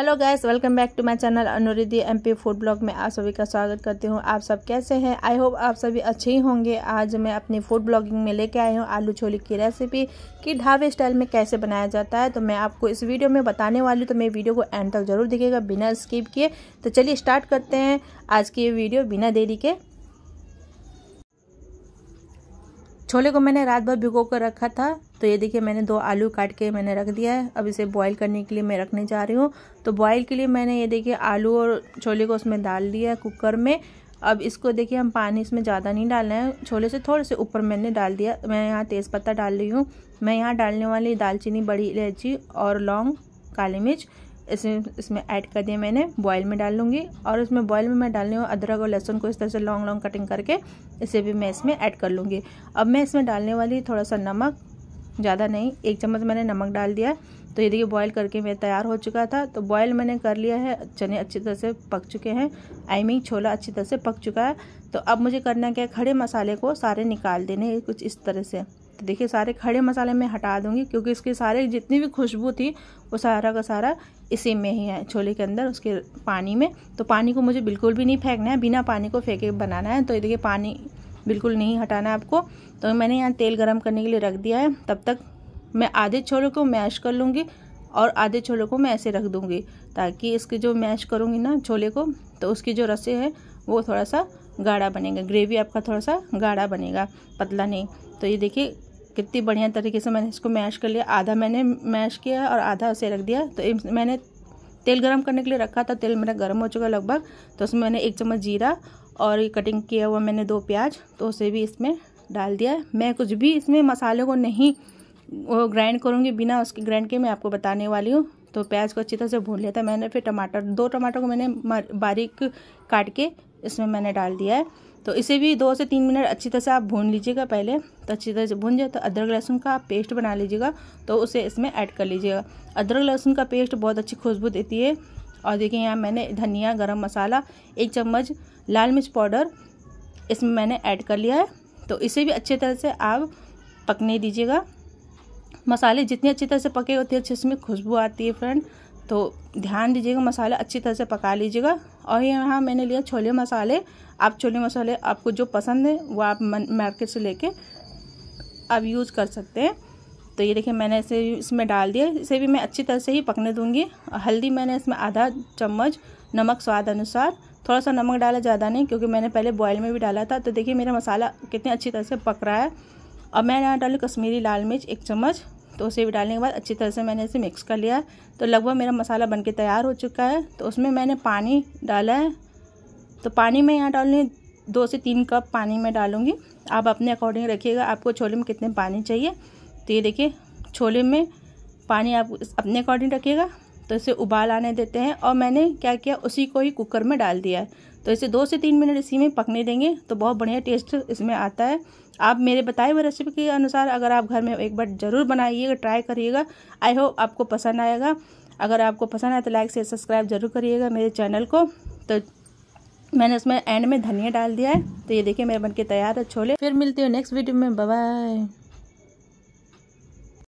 hello guys welcome back to my channel Anuridhi MP food blog में आप सभी का स्वागत करती हूँ आप सब कैसे हैं आई होप आप सभी अच्छे ही होंगे आज मैं अपनी फूड ब्लॉगिंग में लेके आई हूँ आलू छोली की रेसिपी कि ढाबे स्टाइल में कैसे बनाया जाता है तो मैं आपको इस वीडियो में बताने वाली हूँ तो मेरी वीडियो को एंड तक जरूर दिखेगा बिना स्किप किए तो चलिए स्टार्ट करते हैं आज की ये वीडियो बिना देरी के छोले को मैंने रात भर भिगो कर रखा था तो ये देखिए मैंने दो आलू काट के मैंने रख दिया है अब इसे बॉईल करने के लिए मैं रखने जा रही हूँ तो बॉईल के लिए मैंने ये देखिए आलू और छोले को उसमें डाल दिया है कुकर में अब इसको देखिए हम पानी इसमें ज़्यादा नहीं डालना है छोले से थोड़े से ऊपर मैंने डाल दिया मैं यहाँ पत्ता डाल रही हूँ मैं यहाँ डालने वाली दालचीनी बड़ी इलायची और लौंग काली मिर्च इसमें इसमें ऐड कर दिया मैंने बॉयल में डाल लूँगी और इसमें बॉयल में मैं डालने वाली अदरक और लहसुन को इस तरह से लॉन्ग लॉन्ग कटिंग करके इसे भी मैं इसमें ऐड कर लूँगी अब मैं इसमें डालने वाली थोड़ा सा नमक ज़्यादा नहीं एक चम्मच मैंने नमक डाल दिया तो ये देखिए बॉयल करके मैं तैयार हो चुका था तो बॉयल मैंने कर लिया है चने अच्छी तरह से पक चुके हैं आई मीन छोला अच्छी तरह से पक चुका है तो अब मुझे करना क्या है खड़े मसाले को सारे निकाल देने कुछ इस तरह से तो देखिए सारे खड़े मसाले मैं हटा दूंगी क्योंकि इसके सारे जितनी भी खुशबू थी वो सारा का सारा इसी में ही है छोले के अंदर उसके पानी में तो पानी को मुझे बिल्कुल भी नहीं फेंकना है बिना पानी को फेंके बनाना है तो ये देखिए पानी बिल्कुल नहीं हटाना आपको तो मैंने यहाँ तेल गर्म करने के लिए रख दिया है तब तक मैं आधे छोलों को मैश कर लूँगी और आधे छोलों को मैं ऐसे रख दूँगी ताकि इसके जो मैश करूँगी ना छोले को तो उसकी जो रस्से है वो थोड़ा सा गाढ़ा बनेगा ग्रेवी आपका थोड़ा सा गाढ़ा बनेगा पतला नहीं तो ये देखिए कितनी बढ़िया तरीके से मैंने इसको मैश कर लिया आधा मैंने मैश किया और आधा उसे रख दिया तो मैंने तेल गरम करने के लिए रखा था तेल मेरा गर्म हो चुका लगभग तो उसमें मैंने एक चम्मच जीरा और ये कटिंग किया हुआ मैंने दो प्याज तो उसे भी इसमें डाल दिया मैं कुछ भी इसमें मसाले को नहीं वो ग्राइंड करूँगी बिना उसके ग्राइंड के मैं आपको बताने वाली हूँ तो प्याज को अच्छी तरह से भून लिया था मैंने फिर टमाटर दो टमाटर को मैंने बारीक काट के इसमें मैंने डाल दिया है तो इसे भी दो से तीन मिनट अच्छी तरह से आप भून लीजिएगा पहले तो अच्छी तरह से भून जाए तो अदरक लहसुन का आप पेस्ट बना लीजिएगा तो उसे इसमें ऐड कर लीजिएगा अदरक लहसुन का पेस्ट बहुत अच्छी खुशबू देती है और देखिए यहाँ मैंने धनिया गरम मसाला एक चम्मच लाल मिर्च पाउडर इसमें मैंने ऐड कर लिया है तो इसे भी अच्छे तरह से आप पकने दीजिएगा मसाले जितने अच्छी तरह से पके होते हैं अच्छे इसमें खुशबू आती है फ्रेंड तो ध्यान दीजिएगा मसाले अच्छी तरह से पका लीजिएगा और यहाँ मैंने लिया छोले मसाले आप छोले मसाले आपको जो पसंद है वो आप मार्केट से लेके आप यूज़ कर सकते हैं तो ये देखिए मैंने इसे इसमें डाल दिया इसे भी मैं अच्छी तरह से ही पकने दूंगी हल्दी मैंने इसमें आधा चम्मच नमक स्वाद अनुसार थोड़ा सा नमक डाला ज़्यादा नहीं क्योंकि मैंने पहले बॉयल में भी डाला था तो देखिए मेरा मसाला कितने अच्छी तरह से पक रहा है और मैंने यहाँ डाली कश्मीरी लाल मिर्च एक चम्मच तो उसे भी डालने के बाद अच्छी तरह से मैंने इसे मिक्स कर लिया तो लगभग मेरा मसाला बनके तैयार हो चुका है तो उसमें मैंने पानी डाला है तो पानी मैं यहाँ डालूँगी दो से तीन कप पानी में डालूँगी आप अपने अकॉर्डिंग रखिएगा आपको छोले में कितने पानी चाहिए तो ये देखिए छोले में पानी आप अपने अकॉर्डिंग रखिएगा तो इसे उबाल आने देते हैं और मैंने क्या किया उसी को ही कुकर में डाल दिया है तो इसे दो से तीन मिनट इसी में पकने देंगे तो बहुत बढ़िया टेस्ट इसमें आता है आप मेरे बताए हुए रेसिपी के अनुसार अगर आप घर में एक बार ज़रूर बनाइएगा ट्राई करिएगा आई होप आपको पसंद आएगा अगर आपको पसंद आए तो लाइक से सब्सक्राइब जरूर करिएगा मेरे चैनल को तो मैंने उसमें एंड में धनिया डाल दिया है तो ये देखिए मेरे बन के तैयार है छोले फिर मिलती हूँ नेक्स्ट वीडियो में बाय